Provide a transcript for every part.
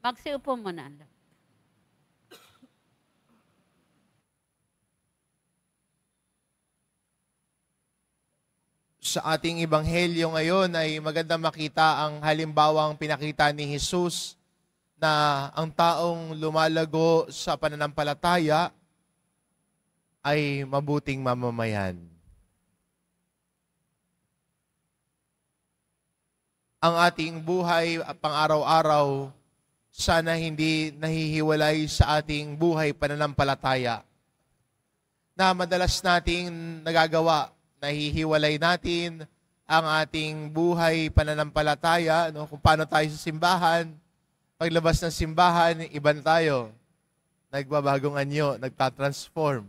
Magsiupo muna. Sa ating ebanghelyo ngayon ay maganda makita ang halimbawang pinakita ni Jesus na ang taong lumalago sa pananampalataya ay mabuting mamamayan. Ang ating buhay pang-araw-araw sana hindi nahihiwalay sa ating buhay pananampalataya na madalas nating nagagawa, nahihiwalay natin ang ating buhay pananampalataya, no? kung paano tayo sa simbahan, paglabas ng simbahan, iba tayo. Nagbabagong anyo, nagtatransform.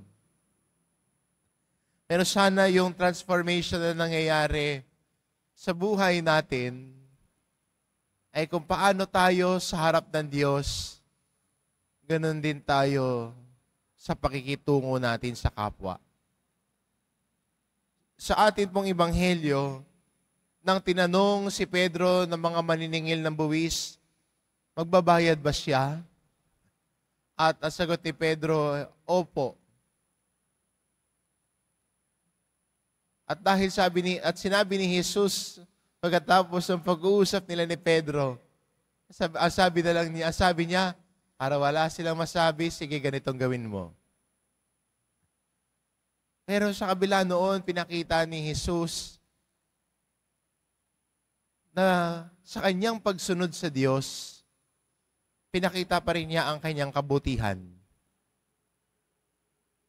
Pero sana yung transformation na nangyayari sa buhay natin ay kung paano tayo sa harap ng Diyos, ganun din tayo sa pakikitungo natin sa kapwa. Sa atin pong ibanghelyo, nang tinanong si Pedro ng mga maniningil ng buwis, magbabayad ba siya? At ang sagot ni Pedro, opo. At dahil sabi ni at sinabi ni Jesus Pagkatapos ng pag-uusap nila ni Pedro, sabi, sabi na lang niya, asabi niya, para wala silang masabi, sige ganitong gawin mo. Pero sa kabila noon, pinakita ni Jesus na sa kanyang pagsunod sa Diyos, pinakita pa rin niya ang kanyang kabutihan.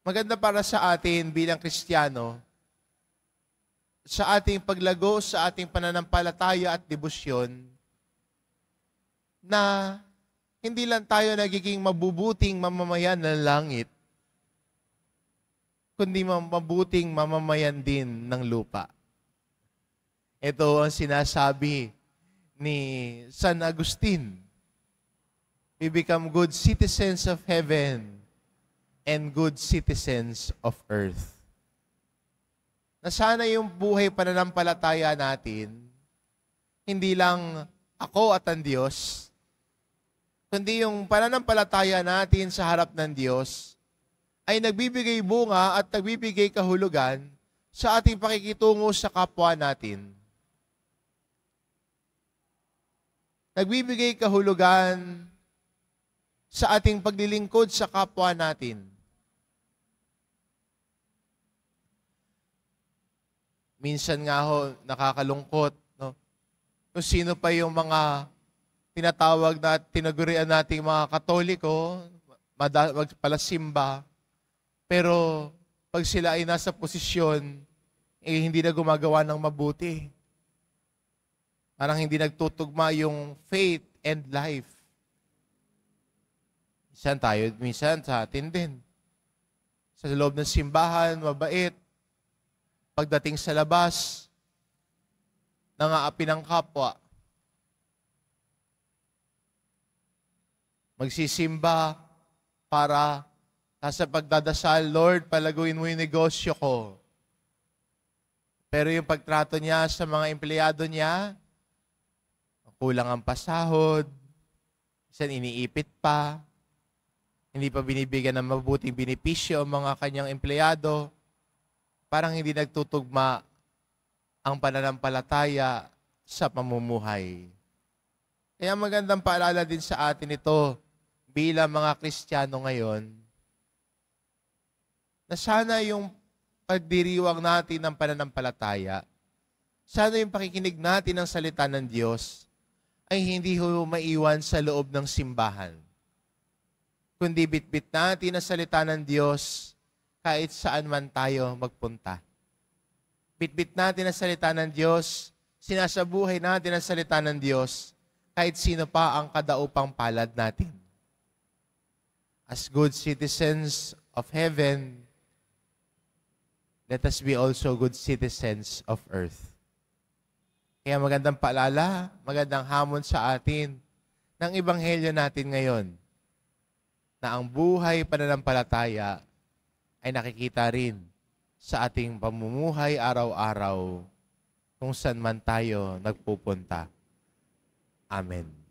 Maganda para sa atin bilang Kristiyano, sa ating paglago, sa ating pananampalataya at debosyon, na hindi lang tayo nagiging mabubuting mamamayan ng langit, kundi mabuting mamamayan din ng lupa. Ito ang sinasabi ni San Agustin. We become good citizens of heaven and good citizens of earth na sana yung buhay pananampalataya natin, hindi lang ako at ang Diyos, kundi yung pananampalataya natin sa harap ng Diyos ay nagbibigay bunga at nagbibigay kahulugan sa ating pakikitungo sa kapwa natin. Nagbibigay kahulugan sa ating paglilingkod sa kapwa natin. Minsan nga ho, nakakalungkot. No? Kung sino pa yung mga tinatawag na tinagurian nating mga katoliko, magpalasimba, pero pag sila ay nasa posisyon, eh, hindi na gumagawa ng mabuti. Parang hindi nagtutugma yung faith and life. Minsan tayo, minsan sa atin din. Sa loob ng simbahan, mabait, Pagdating sa labas, nangaapi ng kapwa. Magsisimba para sa pagdadasal, Lord, palaguin mo yung negosyo ko. Pero yung pagtrato niya sa mga empleyado niya, kulang ang pasahod, minsan iniipit pa, hindi pa binibigyan ng mabuting binipisyo ang mga kanyang empleyado parang hindi nagtutugma ang pananampalataya sa pamumuhay. Kaya magandang paalala din sa atin ito bilang mga Kristiyano ngayon na sana yung pagdiriwang natin ng pananampalataya, sana yung pakikinig natin ng salita ng Diyos ay hindi ho maiwan sa loob ng simbahan. Kundi bitbit natin ang salita ng Diyos kahit saan man tayo magpunta. Bitbit natin ang salita ng Diyos, sinasabuhay natin ang salita ng Diyos, kahit sino pa ang kadaupang palad natin. As good citizens of heaven, let us be also good citizens of earth. Kaya magandang paalala, magandang hamon sa atin ng Ebanghelyo natin ngayon na ang buhay pananampalataya ay nakikita rin sa ating pamumuhay araw-araw kung saan man tayo nagpupunta. Amen.